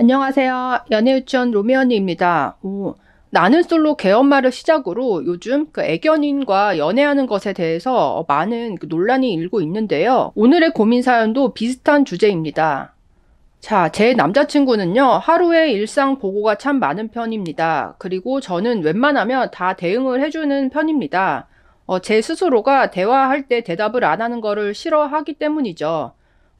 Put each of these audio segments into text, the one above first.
안녕하세요. 연애유치원 로미언니입니다. 오, 나는 솔로 개엄마를 시작으로 요즘 그 애견인과 연애하는 것에 대해서 많은 그 논란이 일고 있는데요. 오늘의 고민 사연도 비슷한 주제입니다. 자, 제 남자친구는요, 하루에 일상 보고가 참 많은 편입니다. 그리고 저는 웬만하면 다 대응을 해주는 편입니다. 어, 제 스스로가 대화할 때 대답을 안 하는 거를 싫어하기 때문이죠.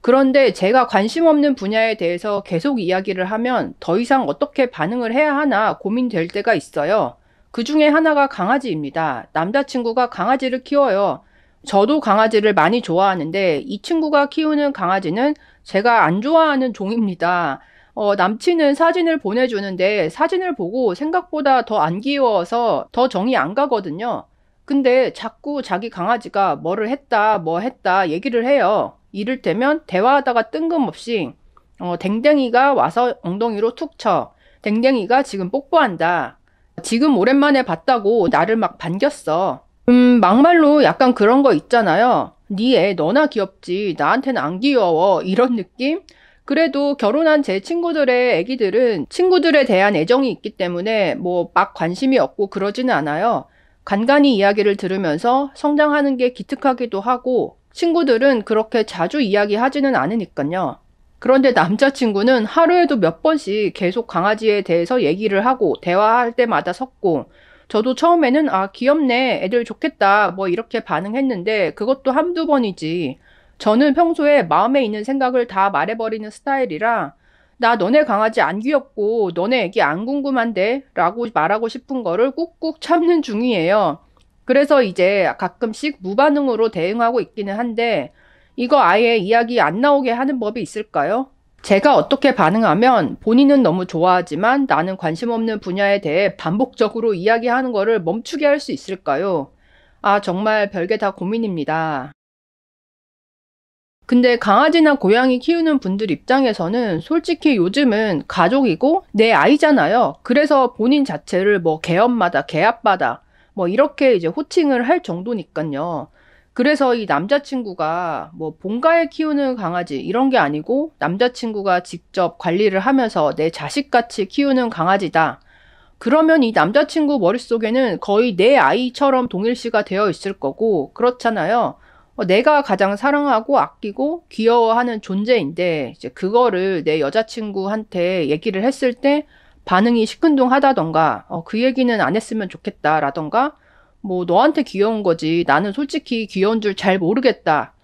그런데 제가 관심 없는 분야에 대해서 계속 이야기를 하면 더 이상 어떻게 반응을 해야 하나 고민될 때가 있어요. 그 중에 하나가 강아지입니다. 남자친구가 강아지를 키워요. 저도 강아지를 많이 좋아하는데 이 친구가 키우는 강아지는 제가 안 좋아하는 종입니다. 어, 남친은 사진을 보내주는데 사진을 보고 생각보다 더 안 귀여워서 더 정이 안 가거든요. 근데 자꾸 자기 강아지가 뭐를 했다, 뭐 했다 얘기를 해요. 이를테면 대화하다가 뜬금없이 어, 댕댕이가 와서 엉덩이로 툭 쳐. 댕댕이가 지금 뽀뽀한다. 지금 오랜만에 봤다고 나를 막 반겼어. 음, 막말로 약간 그런 거 있잖아요. 니애 네 너나 귀엽지. 나한테는 안 귀여워. 이런 느낌? 그래도 결혼한 제 친구들의 애기들은 친구들에 대한 애정이 있기 때문에 뭐 막 관심이 없고 그러지는 않아요. 간간히 이야기를 들으면서 성장하는 게 기특하기도 하고 친구들은 그렇게 자주 이야기하지는 않으니까요. 그런데 남자친구는 하루에도 몇 번씩 계속 강아지에 대해서 얘기를 하고 대화할 때마다 섰고 저도 처음에는 아 귀엽네 애들 좋겠다 뭐 이렇게 반응했는데 그것도 한두 번이지 저는 평소에 마음에 있는 생각을 다 말해버리는 스타일이라 나 너네 강아지 안 귀엽고 너네 애기 안 궁금한데 라고 말하고 싶은 거를 꾹꾹 참는 중이에요. 그래서 이제 가끔씩 무반응으로 대응하고 있기는 한데 이거 아예 이야기 안 나오게 하는 법이 있을까요? 제가 어떻게 반응하면 본인은 너무 좋아하지만 나는 관심 없는 분야에 대해 반복적으로 이야기하는 거를 멈추게 할 수 있을까요? 아, 정말 별게 다 고민입니다. 근데 강아지나 고양이 키우는 분들 입장에서는 솔직히 요즘은 가족이고 내 아이잖아요. 그래서 본인 자체를 뭐 개엄마다, 개아빠다, 뭐 이렇게 이제 호칭을 할 정도니까요. 그래서 이 남자친구가 뭐 본가에 키우는 강아지 이런 게 아니고 남자친구가 직접 관리를 하면서 내 자식같이 키우는 강아지다. 그러면 이 남자친구 머릿속에는 거의 내 아이처럼 동일시가 되어 있을 거고 그렇잖아요. 어, 내가 가장 사랑하고 아끼고 귀여워하는 존재인데 이제 그거를 내 여자친구한테 얘기를 했을 때 반응이 시큰둥하다던가 어, 그 얘기는 안 했으면 좋겠다라던가 뭐 너한테 귀여운 거지 나는 솔직히 귀여운 줄 잘 모르겠다.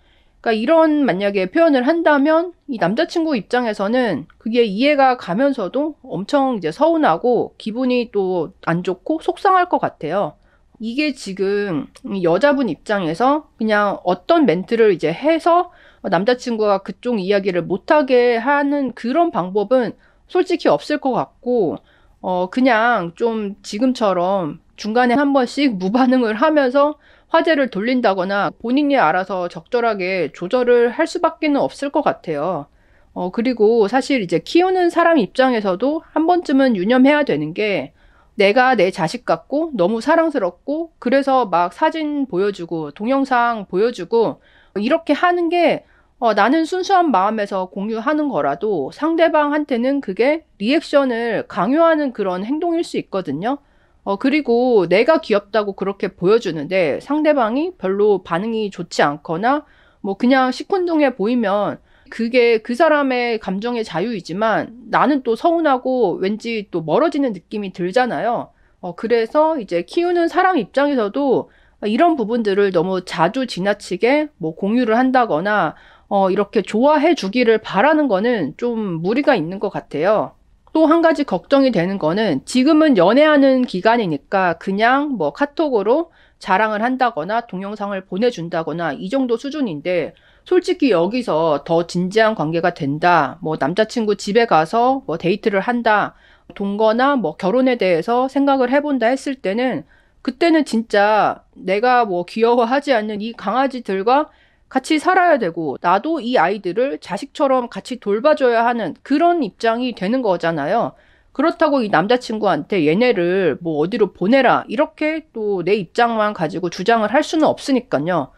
그러니까 이런 만약에 표현을 한다면 이 남자친구 입장에서는 그게 이해가 가면서도 엄청 이제 서운하고 기분이 또 안 좋고 속상할 것 같아요. 이게 지금 여자분 입장에서 그냥 어떤 멘트를 이제 해서 남자친구가 그쪽 이야기를 못하게 하는 그런 방법은 솔직히 없을 것 같고, 어, 그냥 좀 지금처럼 중간에 한 번씩 무반응을 하면서 화제를 돌린다거나 본인이 알아서 적절하게 조절을 할 수밖에는 없을 것 같아요. 어, 그리고 사실 이제 키우는 사람 입장에서도 한 번쯤은 유념해야 되는 게 내가 내 자식 같고 너무 사랑스럽고 그래서 막 사진 보여주고 동영상 보여주고 이렇게 하는 게 어, 나는 순수한 마음에서 공유하는 거라도 상대방한테는 그게 리액션을 강요하는 그런 행동일 수 있거든요. 어, 그리고 내가 귀엽다고 그렇게 보여주는데 상대방이 별로 반응이 좋지 않거나 뭐 그냥 시큰둥해 보이면 그게 그 사람의 감정의 자유이지만 나는 또 서운하고 왠지 또 멀어지는 느낌이 들잖아요. 어, 그래서 이제 키우는 사랑 입장에서도 이런 부분들을 너무 자주 지나치게 뭐 공유를 한다거나 어, 이렇게 좋아해 주기를 바라는 거는 좀 무리가 있는 것 같아요. 또 한 가지 걱정이 되는 거는 지금은 연애하는 기간이니까 그냥 뭐 카톡으로 자랑을 한다거나 동영상을 보내준다거나 이 정도 수준인데 솔직히 여기서 더 진지한 관계가 된다. 뭐 남자친구 집에 가서 뭐 데이트를 한다. 동거나 뭐 결혼에 대해서 생각을 해본다 했을 때는 그때는 진짜 내가 뭐 귀여워하지 않는 이 강아지들과 같이 살아야 되고 나도 이 아이들을 자식처럼 같이 돌봐줘야 하는 그런 입장이 되는 거잖아요. 그렇다고 이 남자친구한테 얘네를 뭐 어디로 보내라 이렇게 또 내 입장만 가지고 주장을 할 수는 없으니까요.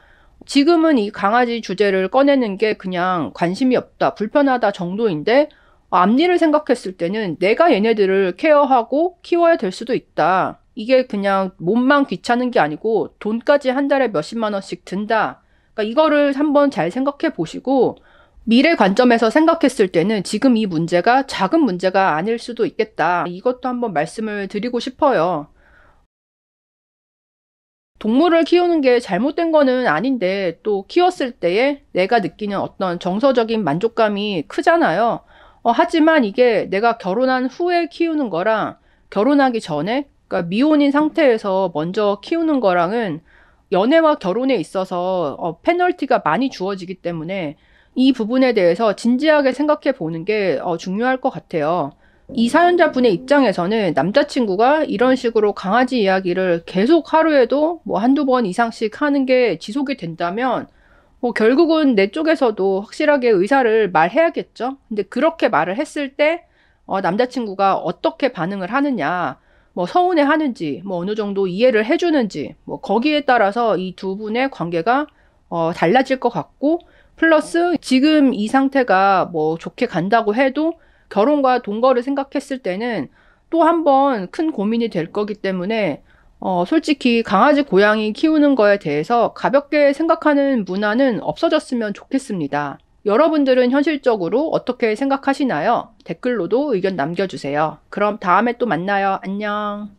지금은 이 강아지 주제를 꺼내는 게 그냥 관심이 없다, 불편하다 정도인데 앞니를 생각했을 때는 내가 얘네들을 케어하고 키워야 될 수도 있다. 이게 그냥 몸만 귀찮은 게 아니고 돈까지 한 달에 몇십만 원씩 든다. 그러니까 이거를 한번 잘 생각해 보시고 미래 관점에서 생각했을 때는 지금 이 문제가 작은 문제가 아닐 수도 있겠다. 이것도 한번 말씀을 드리고 싶어요. 동물을 키우는 게 잘못된 거는 아닌데 또 키웠을 때에 내가 느끼는 어떤 정서적인 만족감이 크잖아요. 어, 하지만 이게 내가 결혼한 후에 키우는 거랑 결혼하기 전에 그러니까 미혼인 상태에서 먼저 키우는 거랑은 연애와 결혼에 있어서 어, 페널티가 많이 주어지기 때문에 이 부분에 대해서 진지하게 생각해 보는 게 어, 중요할 것 같아요. 이 사연자분의 입장에서는 남자친구가 이런 식으로 강아지 이야기를 계속 하루에도 뭐 한두 번 이상씩 하는 게 지속이 된다면 뭐 결국은 내 쪽에서도 확실하게 의사를 말해야겠죠. 근데 그렇게 말을 했을 때 어, 남자친구가 어떻게 반응을 하느냐. 뭐 서운해 하는지, 뭐 어느 정도 이해를 해주는지, 뭐 거기에 따라서 이 두 분의 관계가 어, 달라질 것 같고, 플러스 지금 이 상태가 뭐 좋게 간다고 해도 결혼과 동거를 생각했을 때는 또 한 번 큰 고민이 될 거기 때문에 어, 솔직히 강아지 고양이 키우는 거에 대해서 가볍게 생각하는 문화는 없어졌으면 좋겠습니다. 여러분들은 현실적으로 어떻게 생각하시나요? 댓글로도 의견 남겨주세요. 그럼 다음에 또 만나요. 안녕.